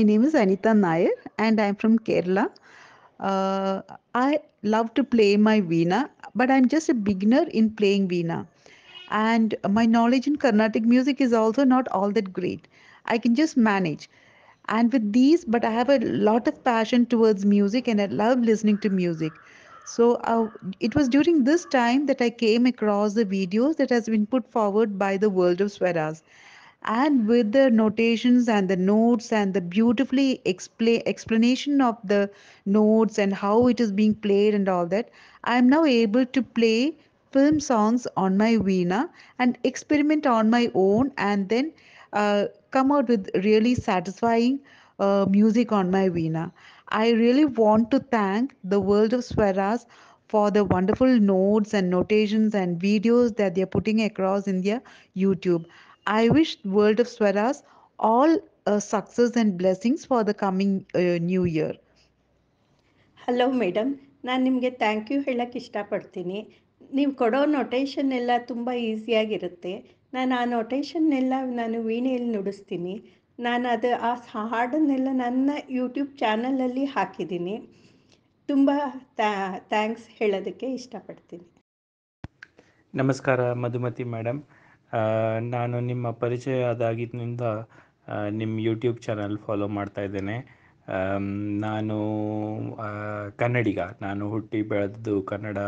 My name is Anita Nair and I'm from Kerala. Uh, I love to play my veena, but I'm just a beginner in playing veena. And my knowledge in Carnatic music is also not all that great. I can just manage. And with these, but I have a lot of passion towards music and I love listening to music. So uh, it was during this time that I came across the videos that has been put forward by the World of Swaras and with the notations and the notes and the beautifully explain explanation of the notes and how it is being played and all that i am now able to play film songs on my veena and experiment on my own and then uh, come out with really satisfying uh, music on my veena i really want to thank the world of swaras for the wonderful notes and notations and videos that they're putting across in their youtube I wish World of Swaras all uh, success and blessings for the coming uh, new year. Hello madam ನಾನು ನಿಮಗೆ thank you ಹೇಳಕ್ಕೆ ಇಷ್ಟಪಡ್ತೀನಿ ನೀವು ಕೊಡೋ notation ಎಲ್ಲ ತುಂಬ ಈಸಿಯಾಗಿರುತ್ತೆ ನಾನು ಆ ನೊಟೇಷನ್ನೆಲ್ಲ ನಾನು ವೀಣೆಯಲ್ಲಿ ನುಡಿಸ್ತೀನಿ ನಾನು ಅದು ಆ ಹಾಡನ್ನೆಲ್ಲ ನನ್ನ ಯೂಟ್ಯೂಬ್ ಚಾನಲಲ್ಲಿ ಹಾಕಿದ್ದೀನಿ ತುಂಬ ಥ್ಯಾಂಕ್ಸ್ ಹೇಳೋದಕ್ಕೆ ಇಷ್ಟಪಡ್ತೀನಿ ನಮಸ್ಕಾರ ಮಧುಮತಿ ಮೇಡಮ್ ನಾನು ನಿಮ್ಮ ಪರಿಚಯ ಪರಿಚಯದಾಗಿನಿಂದ ನಿಮ್ಮ ಯೂಟ್ಯೂಬ್ ಚಾನಲ್ ಫಾಲೋ ಮಾಡ್ತಾ ಇದ್ದೇನೆ ನಾನು ಕನ್ನಡಿಗ ನಾನು ಹುಟ್ಟಿ ಬೆಳೆದದ್ದು ಕನ್ನಡ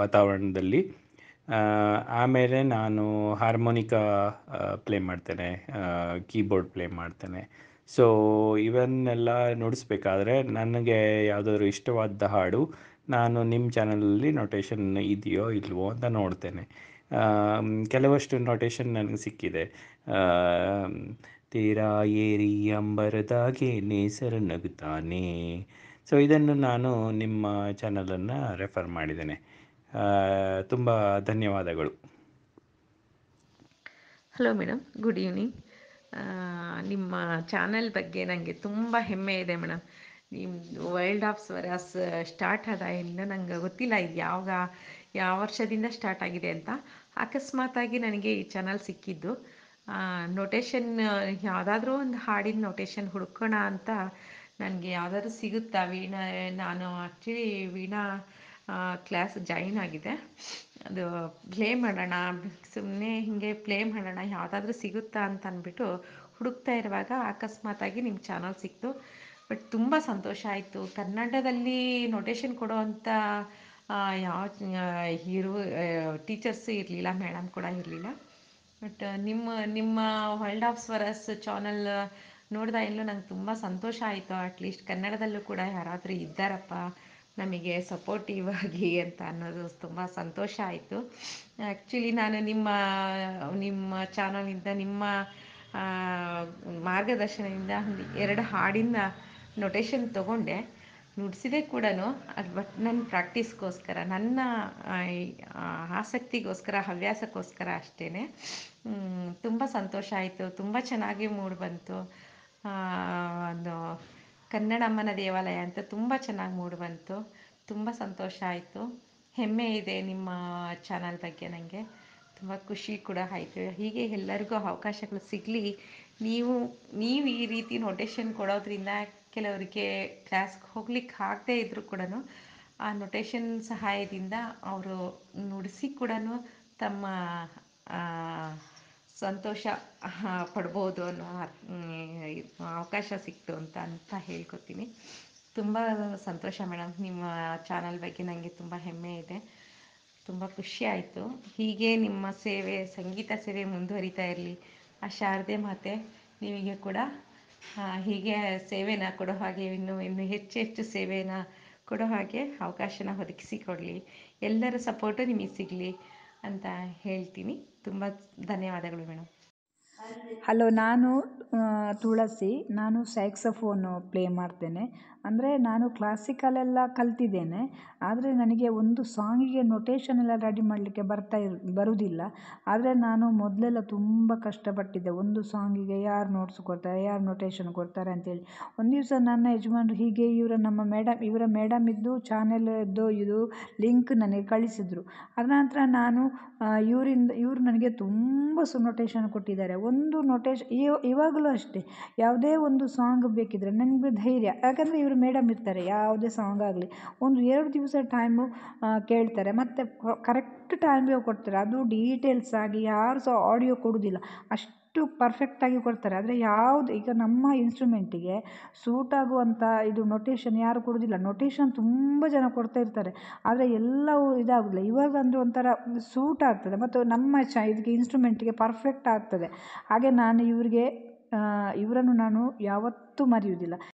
ವಾತಾವರಣದಲ್ಲಿ ಆಮೇಲೆ ನಾನು ಹಾರ್ಮೋನಿಕಾ ಪ್ಲೇ ಮಾಡ್ತೇನೆ ಕೀಬೋರ್ಡ್ ಪ್ಲೇ ಮಾಡ್ತೇನೆ ಸೊ ಇವನ್ನೆಲ್ಲ ನೋಡಿಸ್ಬೇಕಾದ್ರೆ ನನಗೆ ಯಾವುದಾದ್ರು ಇಷ್ಟವಾದ ಹಾಡು ನಾನು ನಿಮ್ಮ ಚಾನಲಲ್ಲಿ ನೊಟೇಷನ್ ಇದೆಯೋ ಇಲ್ವೋ ಅಂತ ನೋಡ್ತೇನೆ ಕೆಲವಷ್ಟು ನೋಟೇಷನ್ ನನಗೆ ಸಿಕ್ಕಿದೆ ತೀರಾ ಏರಿ ಅಂಬರದಾಗೆ ನೇಸರ ನಗುತ್ತಾನೆ ಸೊ ಇದನ್ನು ನಾನು ನಿಮ್ಮ ಚಾನಲನ್ನು ರೆಫರ್ ಮಾಡಿದ್ದೇನೆ ತುಂಬ ಧನ್ಯವಾದಗಳು ಹಲೋ ಮೇಡಮ್ ಗುಡ್ ಈವ್ನಿಂಗ್ ನಿಮ್ಮ ಚಾನಲ್ ಬಗ್ಗೆ ನನಗೆ ತುಂಬ ಹೆಮ್ಮೆ ಇದೆ ಮೇಡಮ್ ನಿಮ್ಮ ವೈಲ್ಡ್ ಆಫ್ ಸ್ವರಾಸ್ ಸ್ಟಾರ್ಟ್ ಆದಾಗಿಂದ ನಂಗೆ ಗೊತ್ತಿಲ್ಲ ಇದು ಯಾವಾಗ ಯಾವ ವರ್ಷದಿಂದ ಸ್ಟಾರ್ಟ್ ಆಗಿದೆ ಅಂತ ಅಕಸ್ಮಾತಾಗಿ ನನಗೆ ಈ ಚಾನಲ್ ಸಿಕ್ಕಿದ್ದು ನೋಟೇಶನ್ ಯಾವುದಾದ್ರೂ ಒಂದು ಹಾಡಿನ ನೊಟೇಷನ್ ಹುಡ್ಕೋಣ ಅಂತ ನನಗೆ ಯಾವುದಾದ್ರೂ ಸಿಗುತ್ತಾ ವೀಣಾ ನಾನು ಆ್ಯಕ್ಚುಲಿ ವೀಣಾ ಕ್ಲಾಸ್ ಜಾಯಿನ್ ಆಗಿದೆ ಅದು ಪ್ಲೇ ಮಾಡೋಣ ಸುಮ್ಮನೆ ಹಿಂಗೆ ಪ್ಲೇ ಮಾಡೋಣ ಯಾವುದಾದ್ರೂ ಸಿಗುತ್ತಾ ಅಂತ ಅಂದ್ಬಿಟ್ಟು ಹುಡುಕ್ತಾ ಇರುವಾಗ ಅಕಸ್ಮಾತಾಗಿ ನಿಮ್ಮ ಚಾನಲ್ ಸಿಕ್ತು ಬಟ್ ತುಂಬ ಸಂತೋಷ ಆಯಿತು ಕನ್ನಡದಲ್ಲಿ ನೋಟೇಶನ್ ಕೊಡೋ ಅಂಥ ಯಾವ ಹೀರೋ ಟೀಚರ್ಸು ಇರಲಿಲ್ಲ ಮೇಡಮ್ ಕೂಡ ಇರಲಿಲ್ಲ ಬಟ್ ನಿಮ್ಮ ನಿಮ್ಮ ವರ್ಲ್ಡ್ ಆಫ್ ಸ್ವರಸ್ ಚಾನಲ್ ಇಲ್ಲೂ ನಂಗೆ ತುಂಬ ಸಂತೋಷ ಆಯಿತು ಅಟ್ಲೀಸ್ಟ್ ಕನ್ನಡದಲ್ಲೂ ಕೂಡ ಯಾರಾದರೂ ಇದ್ದಾರಪ್ಪ ನಮಗೆ ಸಪೋರ್ಟಿವ್ ಆಗಿ ಅಂತ ಅನ್ನೋದು ತುಂಬ ಸಂತೋಷ ಆಯಿತು ಆ್ಯಕ್ಚುಲಿ ನಾನು ನಿಮ್ಮ ನಿಮ್ಮ ಚಾನಲಿಂದ ನಿಮ್ಮ ಮಾರ್ಗದರ್ಶನದಿಂದ ಎರಡು ಹಾಡಿನ ನೊಟೇಶನ್ ತಗೊಂಡೆ ನುಡಿಸಿದೆ ಕೂಡ ಅದು ಬಟ್ ನನ್ನ ಪ್ರಾಕ್ಟೀಸ್ಗೋಸ್ಕರ ನನ್ನ ಆಸಕ್ತಿಗೋಸ್ಕರ ಹವ್ಯಾಸಕ್ಕೋಸ್ಕರ ಅಷ್ಟೇ ತುಂಬ ಸಂತೋಷ ಆಯಿತು ತುಂಬ ಚೆನ್ನಾಗಿ ಮೂಡ್ ಬಂತು ಒಂದು ಕನ್ನಡಮ್ಮನ ದೇವಾಲಯ ಅಂತ ತುಂಬ ಚೆನ್ನಾಗಿ ಮೂಡ್ ಬಂತು ತುಂಬ ಸಂತೋಷ ಆಯಿತು ಹೆಮ್ಮೆ ಇದೆ ನಿಮ್ಮ ಚಾನಲ್ ಬಗ್ಗೆ ನನಗೆ ತುಂಬ ಖುಷಿ ಕೂಡ ಆಯಿತು ಹೀಗೆ ಎಲ್ಲರಿಗೂ ಅವಕಾಶಗಳು ಸಿಗಲಿ ನೀವು ನೀವು ಈ ರೀತಿ ನೋಟೇಶನ್ ಕೊಡೋದ್ರಿಂದ ಕೆಲವರಿಗೆ ಕ್ಲಾಸ್ಗೆ ಹೋಗ್ಲಿಕ್ಕೆ ಆಗದೇ ಇದ್ದರೂ ಕೂಡ ಆ ನೊಟೇಷನ್ ಸಹಾಯದಿಂದ ಅವರು ನುಡಿಸಿ ಕೂಡ ತಮ್ಮ ಸಂತೋಷ ಪಡ್ಬೋದು ಅನ್ನೋ ಅವಕಾಶ ಸಿಕ್ತು ಅಂತ ಅಂತ ಹೇಳ್ಕೊತೀನಿ ತುಂಬ ಸಂತೋಷ ಮೇಡಮ್ ನಿಮ್ಮ ಚಾನಲ್ ಬಗ್ಗೆ ನನಗೆ ತುಂಬ ಹೆಮ್ಮೆ ಇದೆ ತುಂಬ ಖುಷಿ ಆಯಿತು ಹೀಗೆ ನಿಮ್ಮ ಸೇವೆ ಸಂಗೀತ ಸೇವೆ ಮುಂದುವರಿತಾ ಇರಲಿ ಆ ಶಾರದೆ ಮಾತೆ ನಿಮಗೆ ಕೂಡ ಹೀಗೆ ಸೇವೆನ ಕೊಡೋ ಹಾಗೆ ಇನ್ನು ಇನ್ನು ಹೆಚ್ಚು ಹೆಚ್ಚು ಸೇವೆನ ಕೊಡೋ ಹಾಗೆ ಅವಕಾಶನ ಕೊಡ್ಲಿ ಎಲ್ಲರ ಸಪೋರ್ಟು ನಿಮಗೆ ಸಿಗಲಿ ಅಂತ ಹೇಳ್ತೀನಿ ತುಂಬ ಧನ್ಯವಾದಗಳು ಮೇಡಮ್ ಹಲೋ ನಾನು ತುಳಸಿ ನಾನು ಸ್ಯಾಕ್ಸಫೋನು ಪ್ಲೇ ಮಾಡ್ತೇನೆ ಅಂದರೆ ನಾನು ಕ್ಲಾಸಿಕಲೆಲ್ಲ ಕಲ್ತಿದ್ದೇನೆ ಆದರೆ ನನಗೆ ಒಂದು ಸಾಂಗಿಗೆ ನೊಟೇಶನೆಲ್ಲ ರೆಡಿ ಮಾಡಲಿಕ್ಕೆ ಬರ್ತಾ ಇರ್ ಬರುವುದಿಲ್ಲ ಆದರೆ ನಾನು ಮೊದಲೆಲ್ಲ ತುಂಬ ಕಷ್ಟಪಟ್ಟಿದ್ದೆ ಒಂದು ಸಾಂಗಿಗೆ ಯಾರು ನೋಟ್ಸ್ ಕೊಡ್ತಾರೆ ಯಾರು ನೊಟೇಷನ್ ಕೊಡ್ತಾರೆ ಅಂತೇಳಿ ಒಂದು ದಿವಸ ನನ್ನ ಯಜಮಾನ್ರು ಹೀಗೆ ಇವರ ನಮ್ಮ ಮೇಡಮ್ ಇವರ ಇದ್ದು ಮೇಡಮ್ ಚಾನೆಲ್ ಇದ್ದು ಇದು ಲಿಂಕ್ ನನಗೆ ಕಳಿಸಿದರು ನಂತರ ನಾನು ಇವರಿಂದ ಇವರು ನನಗೆ ತುಂಬ ಸು ನೊಟೇಷನ್ ಕೊಟ್ಟಿದ್ದಾರೆ ಒಂದು ನೊಟೇಶ್ ಇವಾಗಲೂ ಅಷ್ಟೇ ಯಾವುದೇ ಒಂದು ಸಾಂಗ್ ಬೇಕಿದ್ದರೆ ನನಗೆ ಧೈರ್ಯ ಯಾಕಂದರೆ ಇವರು ಇವರು ಮೇಡಮ್ ಇರ್ತಾರೆ ಯಾವುದೇ ಸಾಂಗ್ ಆಗಲಿ ಒಂದು ಎರಡು ದಿವಸ ಟೈಮು ಕೇಳ್ತಾರೆ ಮತ್ತು ಕರೆಕ್ಟ್ ಟೈಮಿಗೆ ಕೊಡ್ತಾರೆ ಅದು ಡೀಟೇಲ್ಸ್ ಆಗಿ ಯಾರು ಸಹ ಆಡಿಯೋ ಕೊಡುವುದಿಲ್ಲ ಅಷ್ಟು ಪರ್ಫೆಕ್ಟಾಗಿ ಕೊಡ್ತಾರೆ ಆದರೆ ಯಾವುದು ಈಗ ನಮ್ಮ ಇನ್ಸ್ಟ್ರೂಮೆಂಟಿಗೆ ಸೂಟ್ ಆಗುವಂಥ ಇದು ನೊಟೇಷನ್ ಯಾರು ಕೊಡೋದಿಲ್ಲ ನೊಟೇಷನ್ ತುಂಬ ಜನ ಕೊಡ್ತಾ ಇರ್ತಾರೆ ಆದರೆ ಎಲ್ಲವೂ ಇದಾಗೋದಿಲ್ಲ ಇವಾಗ ಅಂದರೆ ಒಂಥರ ಸೂಟ್ ಆಗ್ತದೆ ಮತ್ತು ನಮ್ಮ ಚ ಇದಕ್ಕೆ ಇನ್ಸ್ಟ್ರೂಮೆಂಟಿಗೆ ಪರ್ಫೆಕ್ಟ್ ಆಗ್ತದೆ ಹಾಗೆ ನಾನು ಇವರಿಗೆ ಇವರನ್ನು ನಾನು ಯಾವತ್ತೂ ಮರೆಯುವುದಿಲ್ಲ